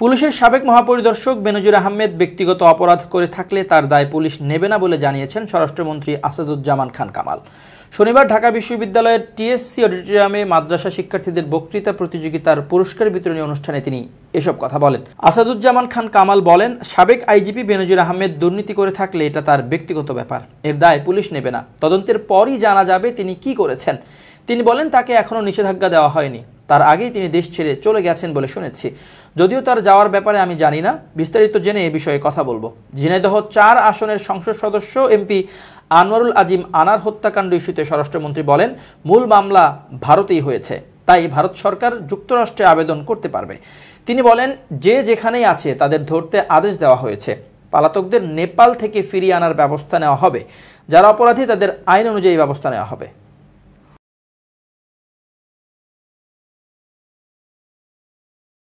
পুলিশের সাবেক মহাপরিদর্শক বেনজির আহমেদ ব্যক্তিগত অপরাধ করে থাকলে তার দায় পুলিশ নেবে না বলে জানিয়েছেন স্বরাষ্ট্রমন্ত্রী আসাদুজ্জামান খান কামাল শনিবার ঢাকা বিশ্ববিদ্যালয়ের টিএসসি অডিটোরিয়ামে মাদ্রাসা শিক্ষার্থীদের বক্তৃতা প্রতিযোগিতার পুরস্কার বিতরণী অনুষ্ঠানে তিনি এসব কথা বলেন আসাদুজ্জামান খান কামাল বলেন সাবেক আইজিপি বেনজির আহমেদ দুর্নীতি করে থাকলে এটা তার ব্যক্তিগত ব্যাপার এর দায় পুলিশ নেবে না তদন্তের পরই জানা যাবে তিনি কি করেছেন তিনি বলেন তাকে এখনও নিষেধাজ্ঞা দেওয়া হয়নি তার আগেই তিনি দেশ ছেড়ে চলে গেছেন বলে শুনেছি যদিও তার যাওয়ার ব্যাপারে আমি জানি না বিস্তারিত জেনে এ বিষয়ে কথা বলবো ঝিনাইদহ চার আসনের সংসদ সদস্য এমপি আনোয়ারুল আজিম আনার হত্যাকাণ্ড ইস্যুতে স্বরাষ্ট্রমন্ত্রী বলেন মূল মামলা ভারতেই হয়েছে তাই ভারত সরকার যুক্তরাষ্ট্রে আবেদন করতে পারবে তিনি বলেন যে যেখানেই আছে তাদের ধরতে আদেশ দেওয়া হয়েছে পালাতকদের নেপাল থেকে ফিরিয়ে আনার ব্যবস্থা নেওয়া হবে যারা অপরাধী তাদের আইন অনুযায়ী ব্যবস্থা নেওয়া হবে